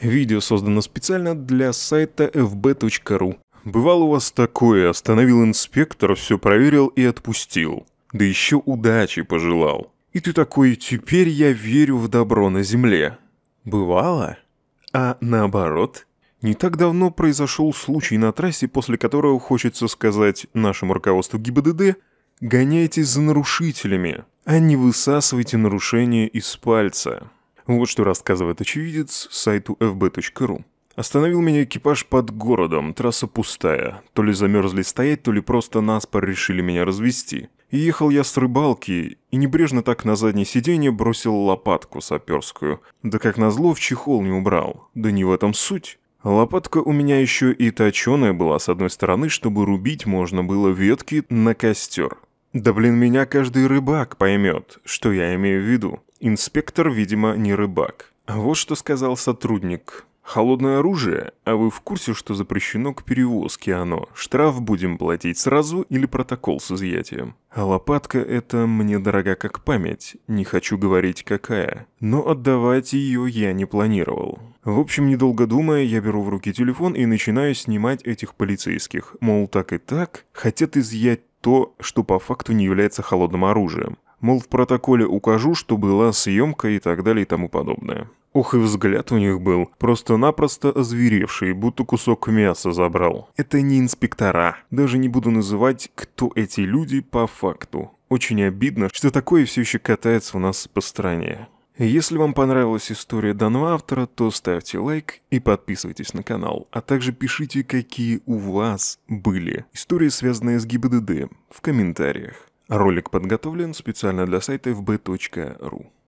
Видео создано специально для сайта fb.ru. «Бывало у вас такое, остановил инспектор, все проверил и отпустил. Да еще удачи пожелал. И ты такой, теперь я верю в добро на земле». Бывало? А наоборот? Не так давно произошел случай на трассе, после которого хочется сказать нашему руководству ГИБДД «Гоняйтесь за нарушителями, а не высасывайте нарушение из пальца». Вот что рассказывает очевидец сайту fb.ru. Остановил меня экипаж под городом, трасса пустая. То ли замерзли стоять, то ли просто наспор решили меня развести. И ехал я с рыбалки, и небрежно так на заднее сиденье бросил лопатку саперскую. Да как назло в чехол не убрал. Да не в этом суть. Лопатка у меня еще и точеная была с одной стороны, чтобы рубить можно было ветки на костер. Да блин, меня каждый рыбак поймет, что я имею в виду. Инспектор, видимо, не рыбак. Вот что сказал сотрудник. Холодное оружие? А вы в курсе, что запрещено к перевозке оно? Штраф будем платить сразу или протокол с изъятием? А лопатка эта мне дорога как память, не хочу говорить какая. Но отдавать ее я не планировал. В общем, недолго думая, я беру в руки телефон и начинаю снимать этих полицейских. Мол, так и так, хотят изъять то, что по факту не является холодным оружием. Мол, в протоколе укажу, что была съемка и так далее и тому подобное. Ох и взгляд у них был, просто-напросто озверевший, будто кусок мяса забрал. Это не инспектора. Даже не буду называть, кто эти люди по факту. Очень обидно, что такое все еще катается у нас по стране. Если вам понравилась история данного автора, то ставьте лайк и подписывайтесь на канал, а также пишите, какие у вас были истории, связанные с ГИБДД, в комментариях. Ролик подготовлен специально для сайта fb.ru.